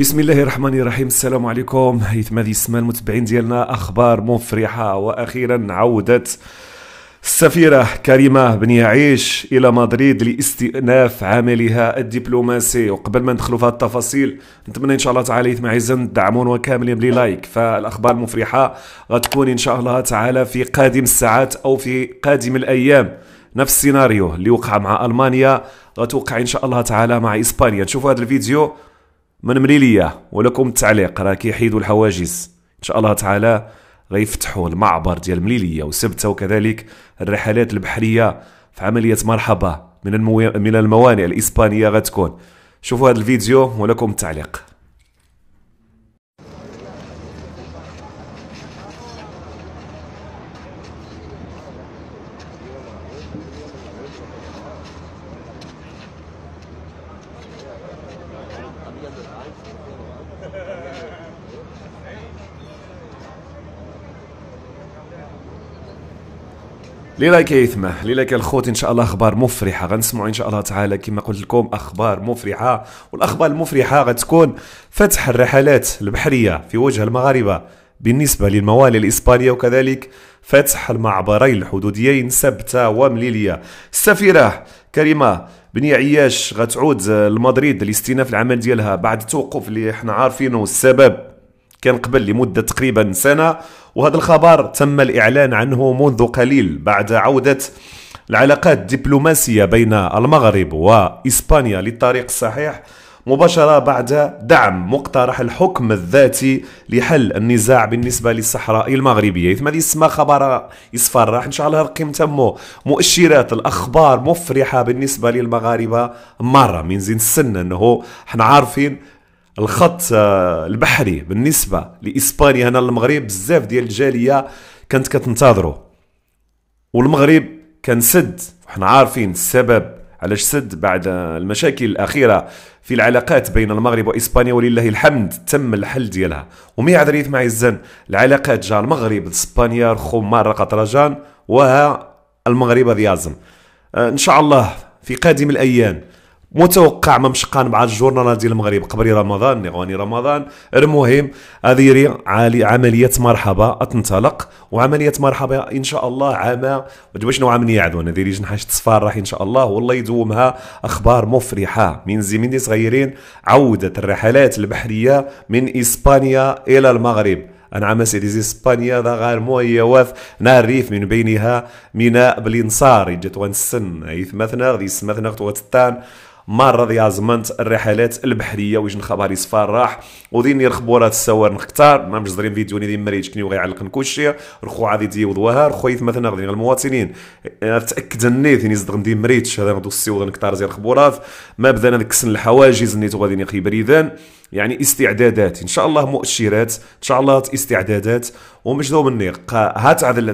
بسم الله الرحمن الرحيم السلام عليكم هيثم هذه السمان المتبعين ديالنا اخبار مفرحه واخيرا عودت السفيرة كريمة بن يعيش إلى مدريد لاستئناف عملها الدبلوماسي وقبل ما ندخلوا في التفاصيل نتمنى إن شاء الله تعالى يتم عزا دعمون كاملين بلي لايك فالأخبار المفرحة غتكون إن شاء الله تعالى في قادم الساعات أو في قادم الأيام نفس السيناريو اللي وقع مع ألمانيا غتوقع إن شاء الله تعالى مع إسبانيا نشوفوا هذا الفيديو من نمري ولكم التعليق راه كيحيدوا الحواجز ان شاء الله تعالى غيفتحوا المعبر ديال مليليه وسبته وكذلك الرحلات البحريه في عمليه مرحبا من المو... من الموانئ الاسبانيه غتكون شوفوا هذا الفيديو ولكم التعليق اللي رايك يا يثمه اللي الخوت ان شاء الله اخبار مفرحه غنسمعوا ان شاء الله تعالى كما قلت لكم اخبار مفرحه والاخبار المفرحه غتكون فتح الرحلات البحريه في وجه المغاربه بالنسبه للموالي الاسبانيه وكذلك فتح المعبرين الحدوديين سبتة ومليلية السفيرة كريمة بني عياش غتعود لمدريد لاستئناف العمل ديالها بعد التوقف اللي حنا عارفينه السبب كان قبل لمدة تقريبا سنة وهذا الخبر تم الإعلان عنه منذ قليل بعد عودة العلاقات الدبلوماسية بين المغرب وإسبانيا للطريق الصحيح مباشرة بعد دعم مقترح الحكم الذاتي لحل النزاع بالنسبة للصحراء المغربية إذ هذه يسمى خبر يصفرح إن شاء الله رقم تمو مؤشرات الأخبار مفرحة بالنسبة للمغاربة مرة من زين السنة أنه حنا عارفين الخط آه، البحري بالنسبه لاسبانيا هنا للمغرب بزاف ديال الجاليه كانت كتنتظره والمغرب كان سد وحنا عارفين السبب علاش سد بعد المشاكل الاخيره في العلاقات بين المغرب واسبانيا ولله الحمد تم الحل ديالها ومي عاد مع الزن العلاقات جا المغرب اسبانيا رخو مره قطرجان وها المغرب ديازم آه، ان شاء الله في قادم الايام متوقع ما مشقان مع الجورنال ديال المغرب قبل رمضان نيغوني رمضان المهم هذه عالي عمليه مرحبا تنطلق وعمليه مرحبا ان شاء الله عام باش نوع من يعدون هذه ديري جنحاش تصفار راح ان شاء الله والله يدومها اخبار مفرحه من زمن صغيرين عوده الرحلات البحريه من اسبانيا الى المغرب أنعم سيديز إسبانيا ذا غير موية واف نار ريف من بينها ميناء بلينصار جت ونسن أي ثمثنا غدي سمثنا غتوتان مرض يا زمنت الرحلات البحريه ويجي خبري صفار راح وديني الخبورات السوار نختار ما مش زرين فيديو ديما مريج كني وغيعلق نكوشي رخو عادي تيوضوها رخو مثلا غادي المواطنين تاكد ني ذيني زدغ ندي مريتش هذا غدو السيو نكتار زي الخبورات ما بدانا نكسن الحواجز نيتو غادي نخي بريدان يعني استعدادات ان شاء الله مؤشرات ان شاء الله استعدادات ومجدو قا هات عدل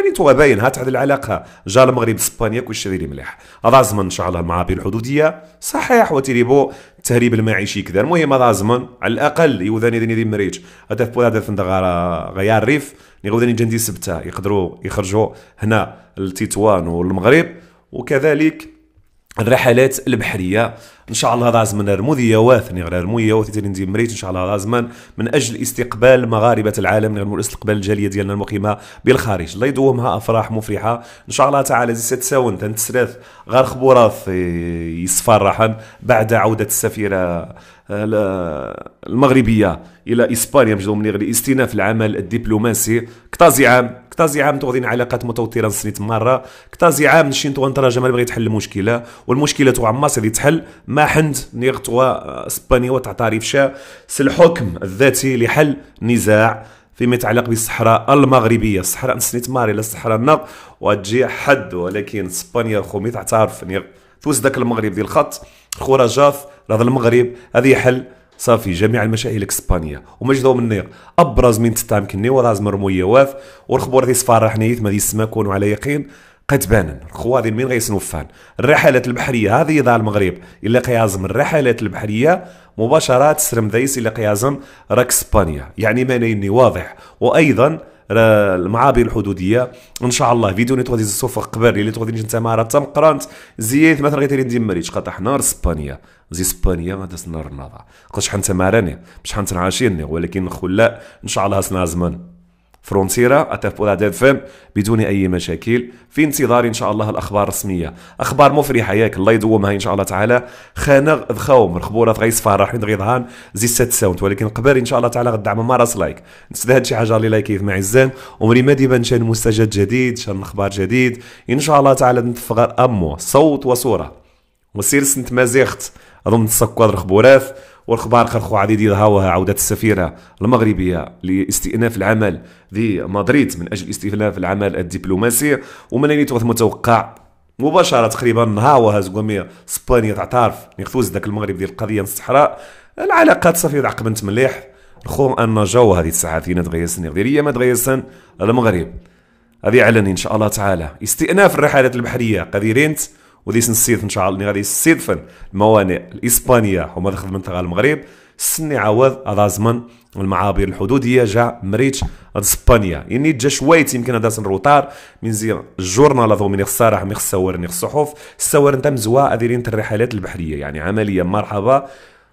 يعني توا باين هات هذه العلاقه جا المغرب اسبانيا كلشي شيء مليح هذا زمن ان شاء الله المعابر الحدوديه صحيح وتيريبو التهريب المعيشي كذا المهم هذا زمن على الاقل يوذاني ديني دي مريت هذا في بولاد غيار الريف اللي جندي سبته يقدروا يخرجوا هنا لتطوان والمغرب وكذلك الرحلات البحريه ان شاء الله رازمن رموذية واثني غير رموية وثيتين دي مريت ان شاء الله رازمن من اجل استقبال مغاربه العالم غير استقبال الجاليه ديالنا المقيمه بالخارج الله يدومها افراح مفرحه ان شاء الله تعالى زي ستساون تنتسرث غير خبرات يصفر راحا بعد عوده السفيره آه، المغربيه الى اسبانيا مجدوم من استئناف العمل الدبلوماسي كتازي عام كتازي زعام توغدين علاقات متوتره نسنيت مره كتازي زعام نشين توغ جمال بغيت تحل المشكله والمشكله توغ عما سيدي تحل ما حند نيغتوا اسبانيا وتعطى ريفشا الحكم الذاتي لحل نزاع فيما يتعلق بالصحراء المغربيه الصحراء نسنيت ماري لا الصحراء النار وتجي حد ولكن اسبانيا خومي تعترف توز داك المغرب ديال الخط خرجات راه المغرب هذه حل صافي جميع المشاهير الاسبانيه ومجدو منير ابرز من تتام كني وراز مرموية واف والخبور دي سفاره نيت ما دي السما كونوا على يقين قد بانا الخواذين من غيسنوفان الرحلات البحريه هذه يضع المغرب الا قيازم الرحلات البحريه مباشره سرم ذيس الا قيازم راك اسبانيا يعني ما واضح وايضا راه المعابر الحدوديه ان شاء الله فيديو اللي تغادي السوفق قبل اللي تغادي نتما راه تم قرانت زيت مثلا غير ندير مريتش قطع نار اسبانيا زي اسبانيا ما داس نار قلت شحال راني شحال تنعاشيني ولكن خلا ان شاء الله سنا زمان فرونتيرا اتفقوا على فم بدون اي مشاكل في انتظار ان شاء الله الاخبار الرسميه اخبار مفرحه ياك الله يدومها ان شاء الله تعالى خانه ضخاوم الخبورات فرح حين غيظهان زي ست ساوند ولكن قبل ان شاء الله تعالى غدعم ما راس لايك نسد شي حاجه اللي لايك مع عزان ومري ما ديما نشان مستجد جديد شان اخبار جديد ان شاء الله تعالى نتفقر امو صوت وصوره وسير سنت مازيخت اظن تسكوا الخبورات والأخبار خرخوا عديد هاوها عودة السفيرة المغربية لاستئناف العمل دي مدريد من أجل استئناف العمل الدبلوماسي ومن متوقع مباشره تقريبا هاوها زقومية اسبانيا تعترف نخفوز ذاك المغرب ديال القضيه الصحراء العلاقات صافي عقبنت مليح الخو ان جو هذه الساعات هنا تغيسن غير ما تغيسن المغرب هذه علني ان شاء الله تعالى استئناف الرحلات البحريه قديرينت وغادي نسيت ان شاء الله غادي يستضيفن الموانئ الاسبانيه وما داخل المنطقه المغرب سني عوض ادازمن المعابر الحدوديه جا مريتش اسبانيا يعني جا شويت يمكن هذا الروطار من زي الجورنال هذو من الصراح من السوارن الصحف السوارن انت زوا دايرين الرحلات البحريه يعني عمليه مرحبا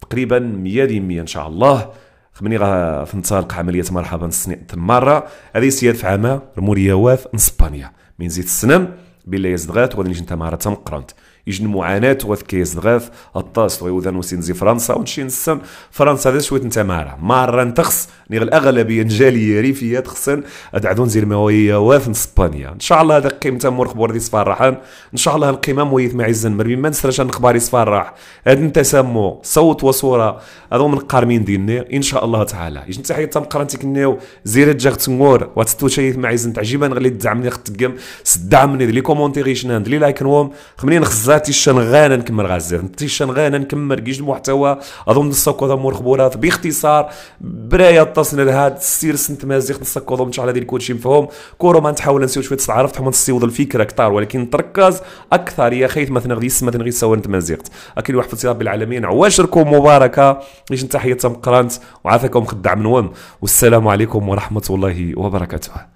تقريبا 100% ان شاء الله خمني غا تنطلق عمليه مرحبا السنه مره هذه سياد في عامه رموريا واف اسبانيا من زيت السنم بالله يزدغات وغادي نجي نتا مهارة تمقرنت يجن معاناة وذكي زغاف الطاس ويوذا وسينزي فرنسا ونشي السن فرنسا هذا شوية نتمارة مارة نتخص نيغ الأغلبية نجالية ريفية تخصن أدعذون نزير موايا واثن سبانيا إن شاء الله هذا قيمة مور بوردي سفار صفارحان إن شاء الله القيمة مويث مع مربي ما نسراش سفار راح هاد نتسمو صوت وصورة هذو من قارمين ديني إن شاء الله تعالى يجن تحية قرانتك نيو زير الجغت مور واتستو شايف معي الزن تعجيبا غلي تدعمني خدقم سدعمني دلي كومونتي غيشنان لايك نوم خمنين خزار تي تيشان غانا نكمل غزير تيشان غانا نكمل كيش المحتوى اظن نسكو مور خبورات باختصار برايا تصنع هاد السير سنت مازيغ نسكو ضمن شحال هادي كلشي مفهوم كورو ما نتحاول نسيو شويه العرف تحاول نسيوض الفكره كثار ولكن تركز اكثر يا خايف مثلا غادي يسمى غادي يسوي انت مازيخ اكيد واحد رب العالمين عواشركم مباركه ليش تحيه قرانت وعافاكم خدع من وم والسلام عليكم ورحمه الله وبركاته